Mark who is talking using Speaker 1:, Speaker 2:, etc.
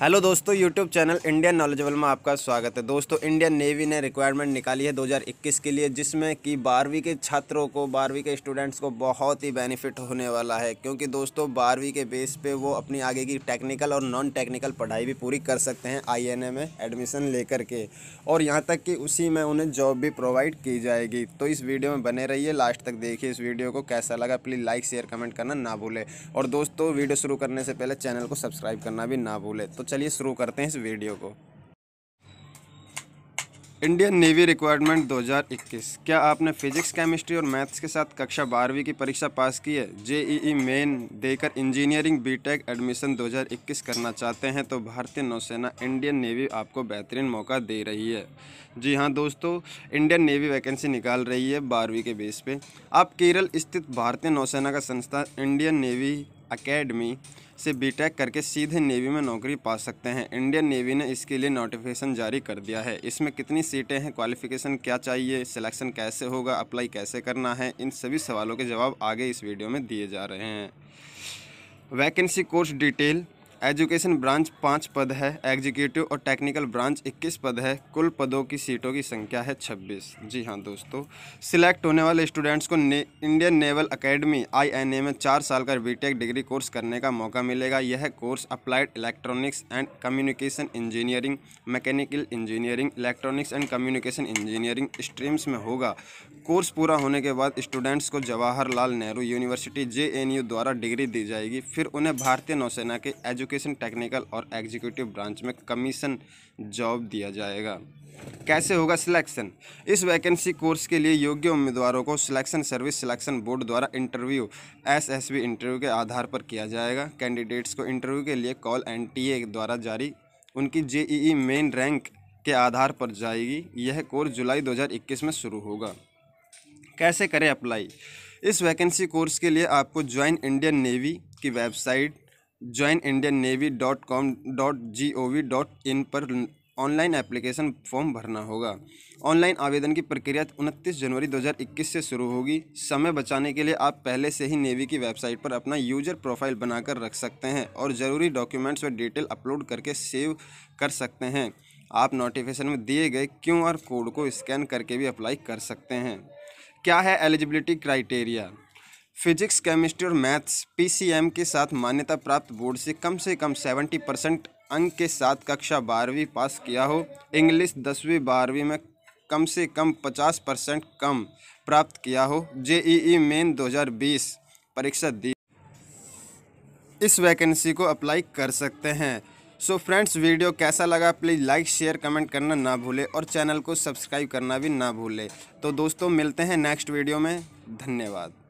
Speaker 1: hello दोस्तों YouTube channel Indian knowledgeable में आपका स्वागत है दोस्तों इंडियन नेवी ने रिक्वायरमेंट निकाली है 2021 के लिए जिसमें कि बारहवीं के छात्रों को बारहवीं के स्टूडेंट्स को बहुत ही बेनिफिट होने वाला है क्योंकि दोस्तों बारहवीं के बेस पे वो अपनी आगे की टेक्निकल और नॉन टेक्निकल पढ़ाई भी पूरी कर सकते हैं आई में एडमिशन लेकर के और यहाँ तक कि उसी में उन्हें जॉब भी प्रोवाइड की जाएगी तो इस वीडियो में बने रहिए लास्ट तक देखिए इस वीडियो को कैसा लगा प्लीज़ लाइक शेयर कमेंट करना ना भूलें और दोस्तों वीडियो शुरू करने से पहले चैनल को सब्सक्राइब करना भी ना भूलें तो चलिए शुरू करते हैं इस वीडियो को इंडियन नेवी रिक्वायरमेंट 2021 क्या आपने फिजिक्स केमिस्ट्री और मैथ्स के साथ कक्षा बारहवीं की परीक्षा पास की है जेईई मेन देकर इंजीनियरिंग बीटेक एडमिशन 2021 करना चाहते हैं तो भारतीय नौसेना इंडियन नेवी आपको बेहतरीन मौका दे रही है जी हाँ दोस्तों इंडियन नेवी वैकेंसी निकाल रही है बारहवीं के बेस पर आप केरल स्थित भारतीय नौसेना का संस्था इंडियन नेवी अकेडमी से बीटेक करके सीधे नेवी में नौकरी पा सकते हैं इंडियन नेवी ने इसके लिए नोटिफिकेशन जारी कर दिया है इसमें कितनी सीटें हैं क्वालिफिकेशन क्या चाहिए सिलेक्शन कैसे होगा अप्लाई कैसे करना है इन सभी सवालों के जवाब आगे इस वीडियो में दिए जा रहे हैं vacancy course detail education branch पाँच पद है एग्जीक्यूटिव और टेक्निकल ब्रांच इक्कीस पद है कुल पदों की सीटों की संख्या है छब्बीस जी हाँ दोस्तों सिलेक्ट होने वाले स्टूडेंट्स को ने, इंडियन नेवल अकेडमी आईएनए में चार साल का बीटेक डिग्री कोर्स करने का मौका मिलेगा यह course applied electronics and communication engineering mechanical engineering electronics and communication engineering streams में होगा कोर्स पूरा होने के बाद स्टूडेंट्स को जवाहरलाल नेहरू यूनिवर्सिटी जे द्वारा डिग्री दी जाएगी फिर उन्हें भारतीय नौसेना के एजु एजुकेशन टेक्निकल और एग्जीक्यूटिव ब्रांच में कमीशन जॉब दिया जाएगा कैसे होगा सिलेक्शन इस वैकेंसी कोर्स के लिए योग्य उम्मीदवारों को सिलेक्शन सर्विस सिलेक्शन बोर्ड द्वारा इंटरव्यू एसएसबी इंटरव्यू के आधार पर किया जाएगा कैंडिडेट्स को इंटरव्यू के लिए कॉल एन द्वारा जारी उनकी जे मेन रैंक के आधार पर जाएगी यह कोर्स जुलाई 2021 में शुरू होगा कैसे करें अप्लाई इस वैकेंसी कोर्स के लिए आपको ज्वाइन इंडियन नेवी की website join Indian navy dot com dot G O V dot in पर ऑनलाइन एप्लीकेशन फॉर्म भरना होगा ऑनलाइन आवेदन की प्रक्रिया 29 जनवरी 2021 से शुरू होगी समय बचाने के लिए आप पहले से ही नेवी की वेबसाइट पर अपना यूजर प्रोफाइल बनाकर रख सकते हैं और ज़रूरी डॉक्यूमेंट्स और डिटेल अपलोड करके सेव कर सकते हैं आप नोटिफिकेशन में दिए गए क्यूआर कोड को स्कैन करके भी अप्लाई कर सकते हैं क्या है एलिजिबिलिटी क्राइटेरिया फिजिक्स केमिस्ट्री और मैथ्स पीसीएम के साथ मान्यता प्राप्त बोर्ड से कम से कम सेवेंटी परसेंट अंक के साथ कक्षा बारहवीं पास किया हो इंग्लिश दसवीं बारहवीं में कम से कम पचास परसेंट कम प्राप्त किया हो जेईई मेन 2020 परीक्षा दी इस वैकेंसी को अप्लाई कर सकते हैं सो so फ्रेंड्स वीडियो कैसा लगा प्लीज़ लाइक शेयर कमेंट करना ना भूले और चैनल को सब्सक्राइब करना भी ना भूले तो दोस्तों मिलते हैं नेक्स्ट वीडियो में धन्यवाद